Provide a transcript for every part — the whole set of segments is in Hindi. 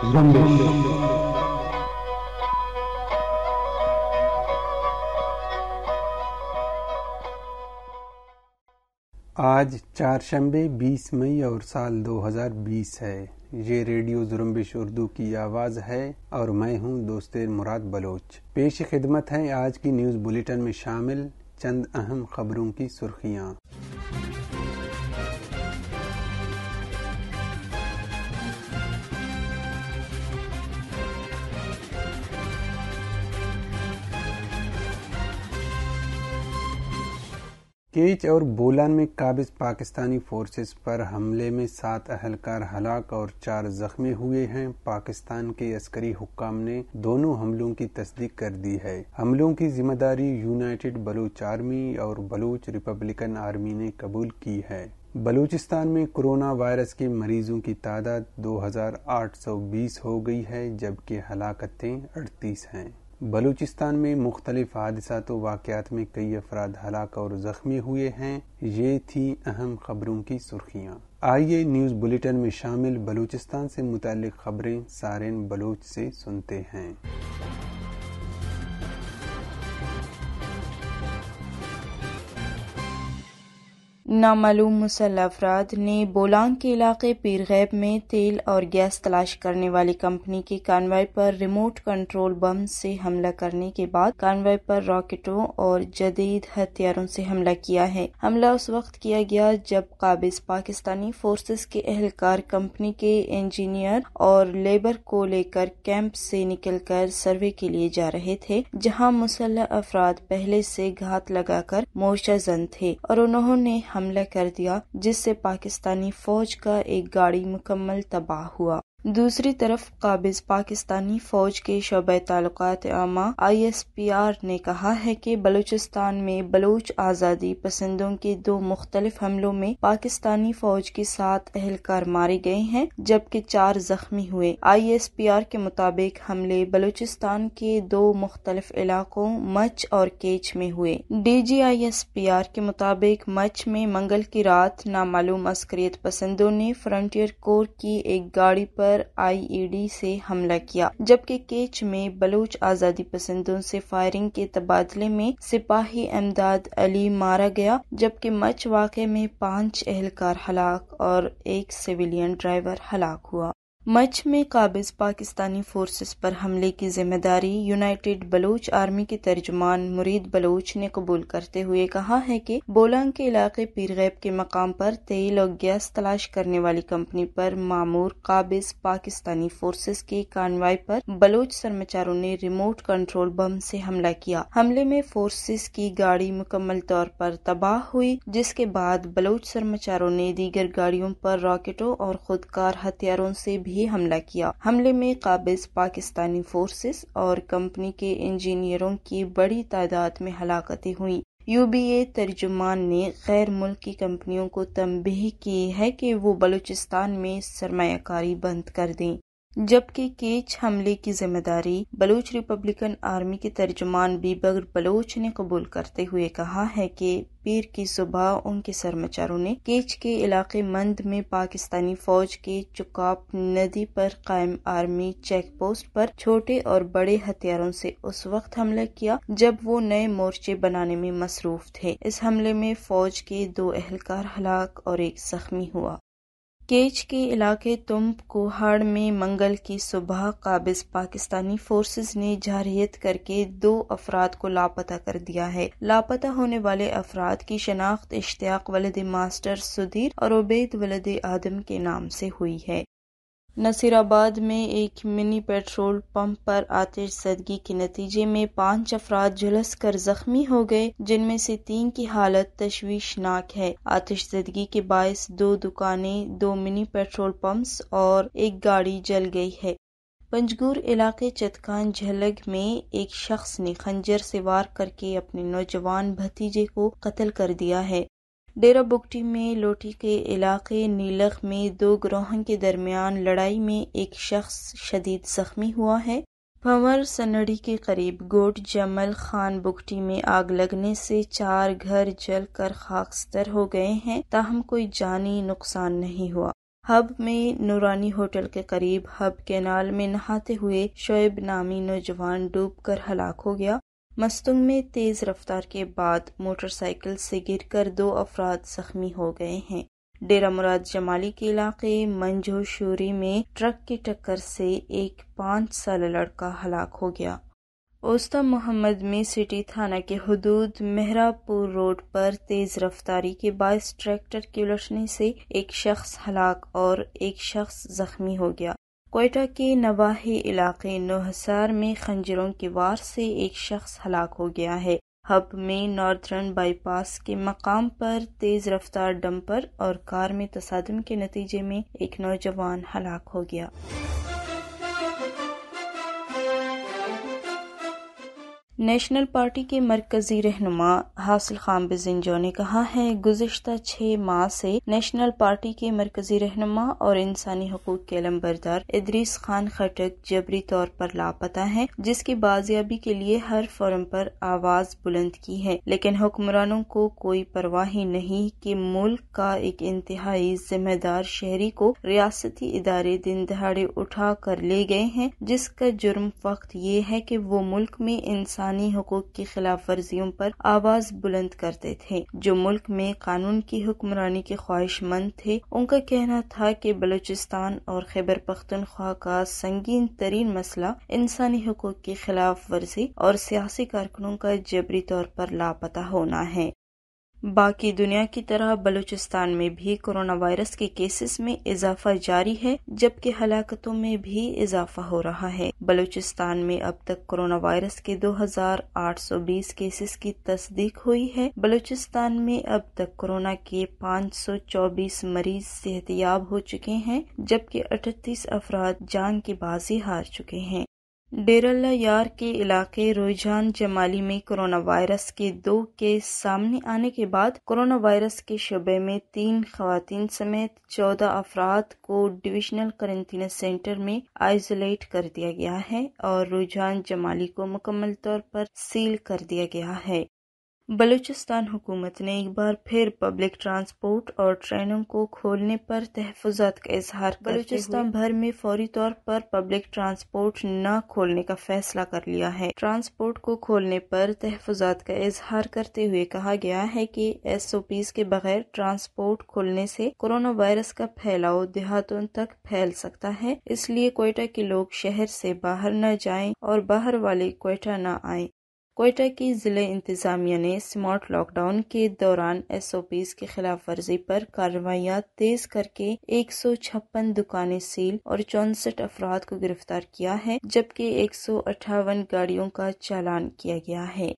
आज आज चारशंबे 20 मई और साल 2020 है ये रेडियो जुरम्बिश उर्दू की आवाज़ है और मैं हूँ दोस्त मुराद बलोच पेश खिदमत है आज की न्यूज़ बुलेटिन में शामिल चंद अहम खबरों की सुर्खियाँ केच और बोलान में काबिज पाकिस्तानी फोर्सेस पर हमले में सात अहलकार हलाक और चार जख्मी हुए हैं पाकिस्तान के अस्करी हुक्काम ने दोनों हमलों की तस्दीक कर दी है हमलों की जिम्मेदारी यूनाइटेड बलूच आर्मी और बलूच रिपब्लिकन आर्मी ने कबूल की है बलूचिस्तान में कोरोना वायरस के मरीजों की तादाद 2820 हो गई है जबकि हलाकतें 38 हैं बलूचिस्तान में मुख्तलिफ तो वाक़ात में कई अफराद हलाक और जख्मी हुए हैं ये थी अहम खबरों की सुर्खियाँ आइए न्यूज़ बुलेटिन में शामिल बलूचिस्तान से मुतल खबरें सारे बलूच से सुनते हैं नामालूम मुसल अफराद ने बोलांग के इलाके पीरगैब में तेल और गैस तलाश करने वाली कंपनी के कानवाई पर रिमोट कंट्रोल बम से हमला करने के बाद कानवाई पर रॉकेटों और जदीद हथियारों से हमला किया है हमला उस वक्त किया गया जब काबिज पाकिस्तानी फोर्सेस के एहलकार कंपनी के इंजीनियर और लेबर को लेकर कैंप से निकलकर सर्वे के लिए जा रहे थे जहां मुसल अफराद पहले से घात लगाकर जन थे और उन्होंने हमला कर दिया जिससे पाकिस्तानी फौज का एक गाड़ी मुकम्मल तबाह हुआ दूसरी तरफ काबिज पाकिस्तानी फौज के शोब ताल्लुकात आमा आई एस पी आर ने कहा है कि बलूचिस्तान में बलूच आज़ादी पसंदों के दो मुख्तलिफ हमलों में पाकिस्तानी फौज के सात अहलकार मारे गए हैं जबकि चार जख्मी हुए आई एस पी आर के मुताबिक हमले बलूचिस्तान के दो मुख्तलिफ इलाकों मच और केच में हुए D G I S P R के मुताबिक मच में मंगल की रात नामालूम अस्करियत पसंदों ने फ्रंटियर कोर की एक गाड़ी पर पर आईईडी e से हमला किया जबकि केच में बलूच आज़ादी पसंदों से फायरिंग के तबादले में सिपाही अमदाद अली मारा गया जबकि मच वाक़े में पांच एहलकार हलाक और एक सिविलियन ड्राइवर हलाक हुआ मच में काबिज पाकिस्तानी फोर्सेस पर हमले की जिम्मेदारी यूनाइटेड बलोच आर्मी के तर्जुमान मुरीद बलोच ने कबूल करते हुए कहा है कि बोलांग के इलाके पीरगैब के मकाम पर तेल और गैस तलाश करने वाली कंपनी पर मामूर काबिज पाकिस्तानी फोर्सेस की कार्रवाई पर बलोच सरमाचारों ने रिमोट कंट्रोल बम से हमला किया हमले में फोर्सेस की गाड़ी मुकम्मल तौर पर तबाह हुई जिसके बाद बलोच सरमाचारों ने दीगर गाड़ियों पर रॉकेटों और खुदकार हथियारों से भी हमला किया हमले में काबिज पाकिस्तानी फोर्सेस और कंपनी के इंजीनियरों की बड़ी तादाद में हलाकतें हुई यूबीए तर्जुमान ने गैर मुल्क कंपनियों को तमबीह की है कि वो बलूचिस्तान में सरमाकारी बंद कर दें जबकि केच हमले की जिम्मेदारी बलूच रिपब्लिकन आर्मी के तर्जुमान बीबग बलोच ने कबूल करते हुए कहा है कि पीर की सुबह उनके सरमाचारों ने केच के इलाके मंद में पाकिस्तानी फौज के चुकाप नदी पर कायम आर्मी चेक पोस्ट पर छोटे और बड़े हथियारों से उस वक्त हमला किया जब वो नए मोर्चे बनाने में मसरूफ थे इस हमले में फौज के दो एहलकार हलाक और एक जख्मी हुआ केच के इलाके तुम कोहाड़ में मंगल की सुबह काबिज पाकिस्तानी फोर्सेस ने जारहियत करके दो अफराद को लापता कर दिया है लापता होने वाले अफराद की शनाख्त इश्तियाक वलद मास्टर सुधीर और उबैद वलद आदम के नाम से हुई है नसीराबाद में एक मिनी पेट्रोल पंप पर आतिशदगी के नतीजे में पांच अफराद झुलस कर जख्मी हो गए जिनमें से तीन की हालत तशवीशनाक है आतिशदगी के बायस दो दुकानें दो मिनी पेट्रोल पंप्स और एक गाड़ी जल गई है पंजगूर इलाके चतकान झलग में एक शख्स ने खंजर से वार करके अपने नौजवान भतीजे को कत्ल कर दिया है डेरा बुगटी में लोटी के इलाके नीलख में दो ग्रोहों के दरमियान लड़ाई में एक शख्स शदीद जख्मी हुआ है भंवर सनड़ी के करीब गोट जमल खान बुगटी में आग लगने से चार घर जल कर खाकस्तर हो गए हैं ताहम कोई जानी नुकसान नहीं हुआ हब में नूरानी होटल के करीब हब कैनाल में नहाते हुए शोएब नामी नौजवान डूबकर हलाक हो गया मस्तुंग में तेज रफ्तार के बाद मोटरसाइकिल से गिरकर दो अफराद जख्मी हो गए हैं डेरा मुराद जमाली के इलाके मंजोशूरी में ट्रक की टक्कर से एक पाँच साल लड़का हलाक हो गया ओस्ता मोहम्मद में सिटी थाना के हदूद मेहरापुर रोड पर तेज रफ्तारी के बायस ट्रैक्टर के उलटने से एक शख्स हलाक और एक शख्स जख्मी हो गया कोयटा के नवाही इलाके नोहसार में खंजरों की वार से एक शख्स हलाक हो गया है हब में नॉर्थर्न बाईपास के मकाम पर तेज रफ्तार डंपर और कार में तसादम के नतीजे में एक नौजवान हलाक हो गया नेशनल पार्टी के मरकजी रहनुमा हासिल खान बिजिंजो ने कहा है गुजशत छः माह से नेशनल पार्टी के मरकजी रहनुमा और इंसानी हकूक के बरदार इदरीस खान खटक जबरी तौर पर लापता है जिसकी बाजियाबी के लिए हर फोरम पर आवाज बुलंद की है लेकिन हुक्मरानों को कोई परवाह ही नहीं कि मुल्क का एक इंतहाई जिम्मेदार शहरी को रियासती इदारे दिन दहाड़े उठा कर ले गए हैं जिसका जुर्म वक्त ये है कि वो मुल्क में इंसान इंसानी हकूक की खिलाफ वर्जियों पर आवाज बुलंद करते थे जो मुल्क में कानून की हुक्मरानी के ख्वाहिशमंद थे उनका कहना था कि बलूचिस्तान और खैबर पख्तनख्वा का संगीन तरीन मसला इंसानी हकूक की खिलाफ वर्जी और सियासी कारकुनों का जबरी तौर पर लापता होना है बाकी दुनिया की तरह बलूचिस्तान में भी कोरोना वायरस के केसेस में इजाफा जारी है जबकि हलाकतों में भी इजाफा हो रहा है बलूचिस्तान में अब तक कोरोना वायरस के 2,820 केसेस की तस्दीक हुई है बलूचिस्तान में अब तक कोरोना के 524 मरीज सेहतियाब हो चुके हैं जबकि अठतीस अफराद जान की बाजी हार चुके हैं डेरल्ला यार के इलाके रुझान जमाली में कोरोना वायरस के दो केस सामने आने के बाद कोरोना वायरस के शबे में तीन खातन समेत चौदह अफराद को डिविजनल क्वारंटीन सेंटर में आइसोलेट कर दिया गया है और रुझान जमाली को मुकम्मल तौर पर सील कर दिया गया है बलूचिस्तान हुकूमत ने एक बार फिर पब्लिक ट्रांसपोर्ट और ट्रेनों को खोलने पर तहफात का इजहार बलूचिस्तान भर में फौरी तौर पर पब्लिक ट्रांसपोर्ट न खोलने का फैसला कर लिया है ट्रांसपोर्ट को खोलने पर तहफात का इजहार करते हुए कहा गया है कि एस ओ पी के बगैर ट्रांसपोर्ट खोलने से कोरोना वायरस का फैलाव देहातों तक फैल सकता है इसलिए कोयटा के लोग शहर से बाहर न जाएं और बाहर वाले कोयटा न आए कोयटा की जिले इंतजामिया ने स्मार्ट लॉकडाउन के दौरान एस ओ पीज की खिलाफ वर्जी पर कार्रवाइयाँ तेज करके एक सौ छप्पन दुकानें सील और चौसठ अफराद को गिरफ्तार किया है जबकि एक सौ अठावन गाड़ियों का चालान किया गया है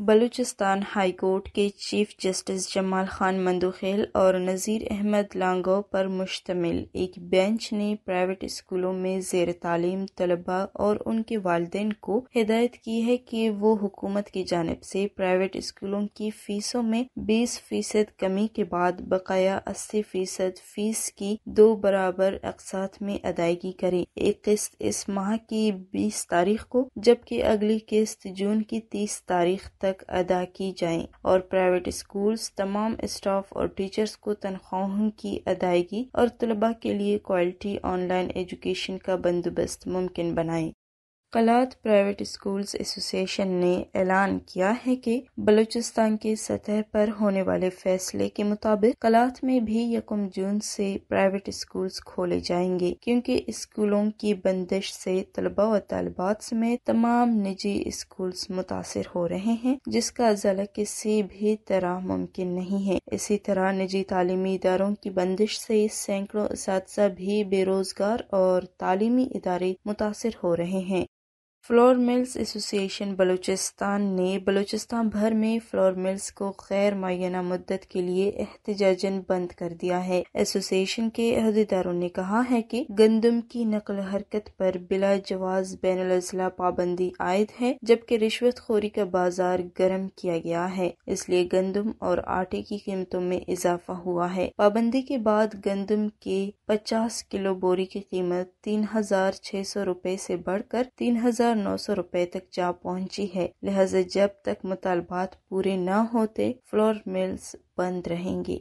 बलूचिस्तान हाईकोर्ट के चीफ जस्टिस जमाल खान मंदुखेल और नज़ीर अहमद लांगो पर मुश्तमिल एक बेंच ने प्राइवेट स्कूलों में जेर तालीम तलबा और उनके वालदेन को हिदायत की है कि वो हुकूमत की जानब से प्राइवेट स्कूलों की फीसों में बीस फीसद कमी के बाद बकाया अस्सी फीसद फीस की दो बराबर अकसात में अदायगी करे एक किस्त इस माह की बीस तारीख को जबकि अगली किस्त जून की तीस तारीख तक अदा की जाएं और प्राइवेट स्कूल्स तमाम स्टाफ और टीचर्स को तनख्वाहों की अदायगी और तलबा के लिए क्वालिटी ऑनलाइन एजुकेशन का बंदोबस्त मुमकिन बनाएं कलात प्राइवेट स्कूल्स एसोसिएशन ने ऐलान किया है कि बलूचिस्तान की सतह पर होने वाले फैसले के मुताबिक कलात में भी यकम जून से प्राइवेट स्कूल्स खोले जाएंगे क्योंकि स्कूलों की बंदिश से तलबा और तलबात समेत तमाम निजी स्कूल्स मुतासर हो रहे हैं जिसका जला किसी भी तरह मुमकिन नहीं है इसी तरह निजी तालीमी इदारों की बंदिश से सैकड़ों इस भी बेरोजगार और तालीमी इदारे मुतासर हो रहे हैं फ्लोर मिल्स एसोसिएशन बलूचिस्तान ने बलूचिस्तान भर में फ्लोर मिल्स को गैर मुना मुद्दत के लिए एहतजाजन बंद कर दिया है एसोसिएशन के अहदेदारों ने कहा है कि गंदम की नकल हरकत पर बिला जवाज बैन अजला पाबंदी आयद है जबकि रिश्वत खोरी का बाजार गर्म किया गया है इसलिए गंदम और आटे की कीमतों में इजाफा हुआ है पाबंदी के बाद गंदम के पचास किलो बोरी की कीमत तीन हजार छह सौ रूपए ऐसी बढ़कर तीन हजार हजार नौ सौ रुपए तक जा पहुंची है लिहाजा जब तक मुतालबात पूरे न होते फ्लोर मिल्स बंद रहेंगे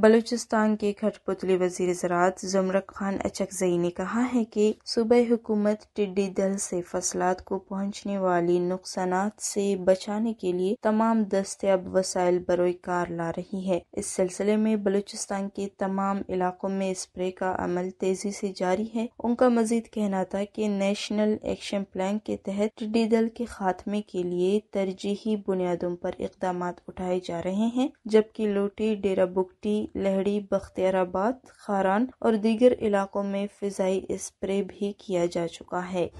बलूचिस्तान के खटपुतली वजीर ज़रात जुमरक खान अचकजई ने कहा है कि सूबे हुकूमत टिड्डी दल से फसलात को पहुंचने वाली नुकसान से बचाने के लिए तमाम दस्तियाब वसाइल बरोई कार ला रही है इस सिलसिले में बलूचिस्तान के तमाम इलाकों में स्प्रे का अमल तेजी से जारी है उनका मजीद कहना था कि नेशनल एक्शन प्लान के तहत टिड्डी दल के खात्मे के लिए तरजीही बुनियादों पर इकदाम उठाए जा रहे हैं जबकि लोटी डेरा बुकटी लहड़ी बख्तियाराबाद खारान और दीगर इलाकों में फिजाई स्प्रे भी किया जा चुका है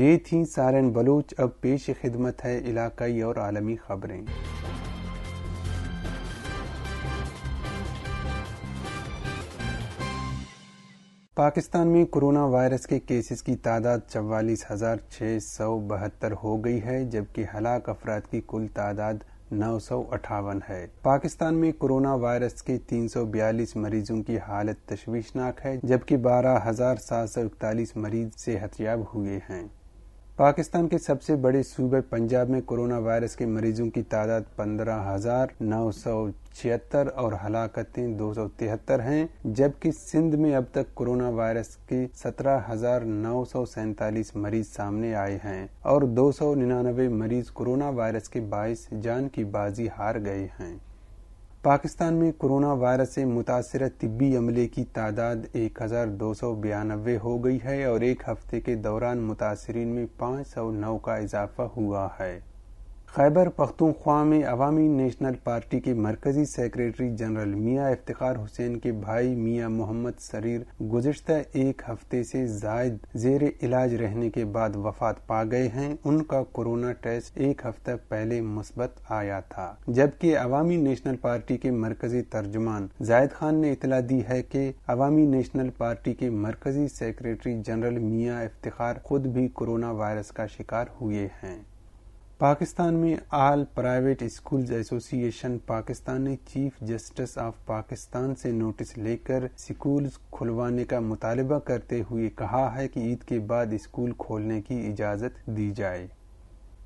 ये थी सारन बलोच अब पेश खिदमत है इलाकाई और आलमी खबरें पाकिस्तान में कोरोना वायरस के केसेस की तादाद चवालीस हजार छः सौ बहत्तर हो गई है जबकि हलाक अफराद की कुल तादाद नौ सौ अठावन है पाकिस्तान में कोरोना वायरस के तीन सौ बयालीस मरीजों की हालत तश्वीशनाक है जबकि बारह हजार सात सौ इकतालीस मरीज सेहतयाब हुए हैं पाकिस्तान के सबसे बड़े सूबे पंजाब में कोरोना वायरस के मरीजों की तादाद पंद्रह हजार नौ सौ छिहत्तर और हलाकतें दो सौ तिहत्तर है जबकि सिंध में अब तक कोरोना वायरस के सत्रह हजार नौ सौ सैतालीस मरीज सामने आए हैं और दो सौ निन्यानवे मरीज कोरोना वायरस के बाईस जान की बाजी हार गए हैं पाकिस्तान में कोरोना वायरस से मुतासर तिबी अमले की तादाद एक हज़ार दो सौ बयानबे हो गई है और एक हफ्ते के दौरान मुतासरीन में पाँच सौ नौ का इजाफा हुआ है खैबर पख्तूनख्वा में अवामी नेशनल पार्टी के मरकजी सेक्रेटरी जनरल मियाँ इफ्तार हुसैन के भाई मियाँ मोहम्मद सरीर गुजशत एक हफ्ते से जायद जेर इलाज रहने के बाद वफात पा गए हैं उनका कोरोना टेस्ट एक हफ्ता पहले मुस्बत आया था जबकि अवामी नेशनल पार्टी के मरकजी तर्जुमान जायद खान ने इतला दी है की अवामी नेशनल पार्टी के मरकजी सेक्रेटरी जनरल मियाँ इफ्तार खुद भी कोरोना वायरस का शिकार हुए हैं पाकिस्तान में All Private Schools Association Pakistan ने चीफ जस्टिस ऑफ पाकिस्तान से नोटिस लेकर स्कूल खुलवाने का मुतालबा करते हुए कहा है कि ईद के बाद स्कूल खोलने की इजाज़त दी जाए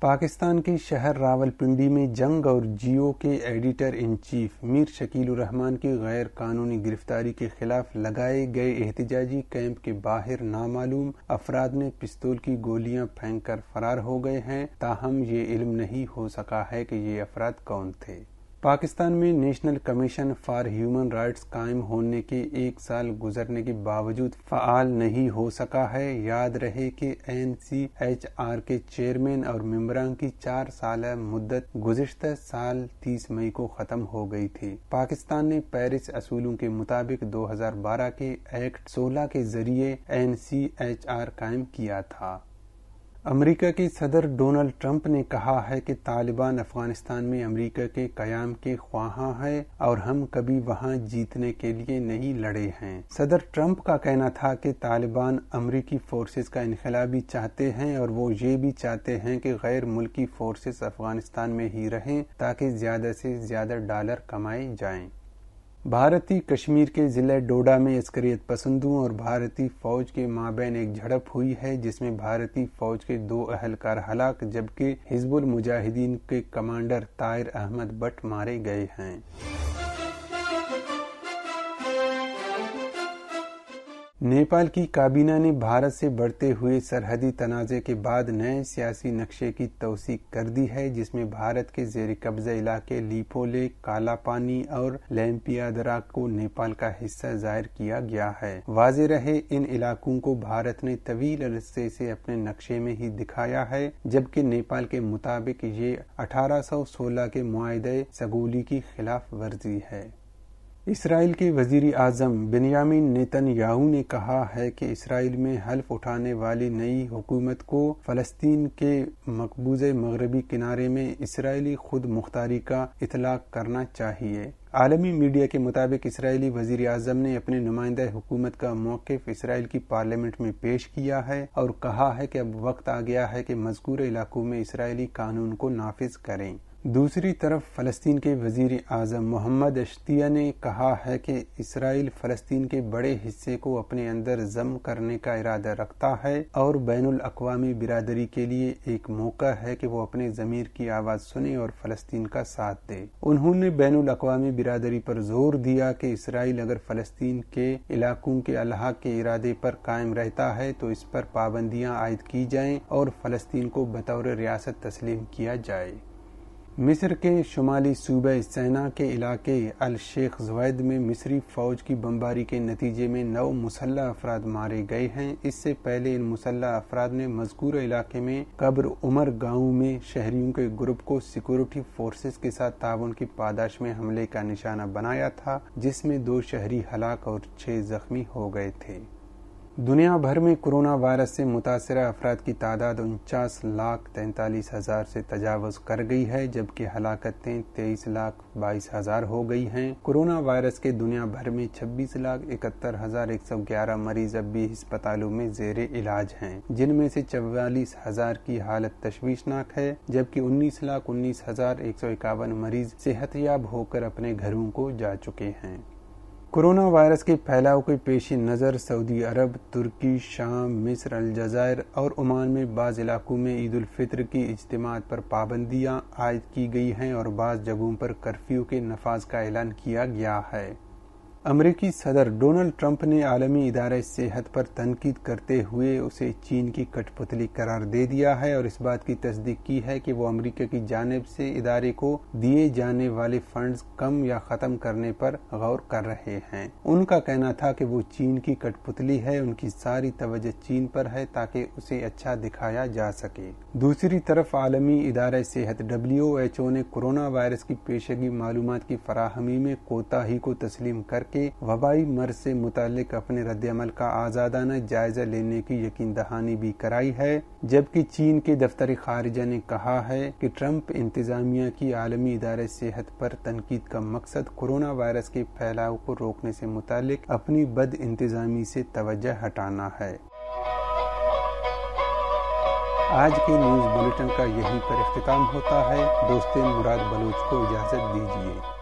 पाकिस्तान के शहर रावलपिंडी में जंग और जियो के editor in chief Mir Shakil Rahman की गैर कानूनी गिरफ्तारी के खिलाफ लगाए गए एहतजाजी कैंप के बाहर नामालूम अफराद ने पिस्तौल की गोलियां फेंक कर फरार हो गए हैं ताहम ये इल्म नहीं हो सका है कि ये अफराद कौन थे पाकिस्तान में National Commission for Human Rights कायम होने के एक साल गुजरने के बावजूद फ़ाल नहीं हो सका है याद रहे कि एन सी एच आर के चेयरमैन और मम्बरान की चार साल मुद्दत गुजशत साल 30 मई को ख़त्म हो गई थी पाकिस्तान ने पेरिस असूलों के मुताबिक 2012 के एक्ट 16 के जरिए एन सी एच आर कायम किया था अमेरिका के सदर डोनाल्ड ट्रंप ने कहा है कि तालिबान अफगानिस्तान में अमेरिका के कयाम के ख्वाहा है और हम कभी वहां जीतने के लिए नहीं लड़े हैं सदर ट्रंप का कहना था कि तालिबान अमेरिकी फोर्सेस का इनखला भी चाहते हैं और वो ये भी चाहते हैं कि गैर मुल्की फोर्सेस अफगानिस्तान में ही रहें ताकि ज्यादा से ज्यादा डॉलर कमाए जाएं भारतीय कश्मीर के जिले डोडा में अस्करियत पसंदों और भारतीय फौज के माबेन एक झड़प हुई है जिसमें भारतीय फौज के दो अहलकार हलाक जबकि हिजबुल मुजाहिदीन के कमांडर तायर अहमद बट मारे गए हैं नेपाल की काबीना ने भारत से बढ़ते हुए सरहदी तनाजे के बाद नए सियासी नक्शे की तोसी कर दी है जिसमें भारत के जेर कब्जा इलाके लीपोले कालापानी और लैम्पियादरा को नेपाल का हिस्सा जाहिर किया गया है वाज रहे इन इलाकों को भारत ने तवील अरसे से अपने नक्शे में ही दिखाया है जबकि नेपाल के मुताबिक ये सोलह के माहदे सगोली की खिलाफ वर्जी है इसराइल के वजीर आजम बिनयामिन नितन याहू ने कहा है कि इसराइल में हल्फ उठाने वाली नई हुकूमत को फलस्तीन के मकबूज मगरबी किनारे में इसराइली खुद मुख्तारी का इतलाक करना चाहिए आलमी मीडिया के मुताबिक इसराइली वजीर अजम ने अपने नुमाइंदा हुकूमत का मौकफ इसराइल की पार्लियामेंट में पेश किया है और कहा है कि अब वक्त आ गया है कि मजकूर इलाकों में इसराइली कानून को नाफिज करें दूसरी तरफ फ़लस्तीन के वजीर आज़म मोहम्मद अश्तिया ने कहा है कि इसराइल फ़लस्तीन के बड़े हिस्से को अपने अंदर जम करने का इरादा रखता है और बैन अवी बिरादरी के लिए एक मौका है कि वो अपने ज़मीर की आवाज़ सुने और फ़लस्तीन का साथ दे उन्होंने बैन अवी बिरादरी पर जोर दिया कि इसराइल अगर फ़लस्तीन के इलाकों के अल्लाह के इरादे पर कायम रहता है तो इस पर पाबंदियाँ आयद की जाएँ और फ़लस्तीन को बतौर रियासत तस्लीम किया जाए मिस्र के शुमाली सूबे सैना के इलाके अल शेख जवैद में मिस्री फ़ौज की बमबारी के नतीजे में नौ मुसल्ह अफराद मारे गए हैं इससे पहले इन मुसल्ह अफराद ने मजकूर इलाके में कब्र उमर गांव में शहरियों के ग्रुप को सिक्योरिटी फोर्सेस के साथ ताउन की पादाश में हमले का निशाना बनाया था जिसमें दो शहरी हलाक और छह जख्मी हो गए थे दुनिया भर में कोरोना वायरस से मुतासर अफराद की तादाद उनचास लाख तैंतालीस हज़ार से तजावज़ कर गई है जबकि हलाकतें तेईस लाख बाईस हज़ार हो गई हैं कोरोना वायरस के दुनिया भर में छब्बीस लाख इकहत्तर हज़ार एक सौ ग्यारह मरीज अब भी अस्पतालों में जेर इलाज हैं जिनमें से चवालीस हज़ार की हालत तशवीशनाक है जबकि उन्नीस लाख उन्नीस हज़ार एक सौ इक्यावन मरीज सेहतयाब होकर अपने घरों को जा चुके हैं कोरोना वायरस के फैलाव के पेश नज़र सऊदी अरब तुर्की शाम मिस्र अलजायर और ओमान में बाज़ इलाकों में ईद फितर की इजतमात पर पाबंदियाँ आयद की गई हैं और बाज़ जगहों पर कर्फ्यू के नफाज का ऐलान किया गया है अमरीकी सदर डोनाल्ड ट्रंप ने आलमी इदार सेहत पर तनकीद करते हुए उसे चीन की कठपुतली करार दे दिया है और इस बात की तस्दीक की है कि वो अमरीका की जानब से इदारे को दिए जाने वाले फंड्स कम या ख़त्म करने पर गौर कर रहे हैं उनका कहना था कि वो चीन की कठपुतली है उनकी सारी तवज्जो चीन पर है ताकि उसे अच्छा दिखाया जा सके दूसरी तरफ आलमी इदार सेहत डब्ल्यू एच ओ ने कोरोना वायरस की पेशगी मालूम की फराहमी में कोताही को तस्लीम कर के वबाई मर्ज से मुतालिक अपने रद्दमल का आज़ादाना जायजा लेने की यकीन दहानी भी कराई है जबकि चीन के दफ्तर खारिजा ने कहा है कि ट्रंप इंतजामिया की आलमी इदार सेहत पर तनकीद का मकसद कोरोना वायरस के फैलाव को रोकने से मुतालिक अपनी बद इंतजामी से तवज्जो हटाना है आज के न्यूज़ बुलेटिन का यहीं पर अख्ताम होता है दोस्तों मुराद बलूच को इजाज़त दीजिए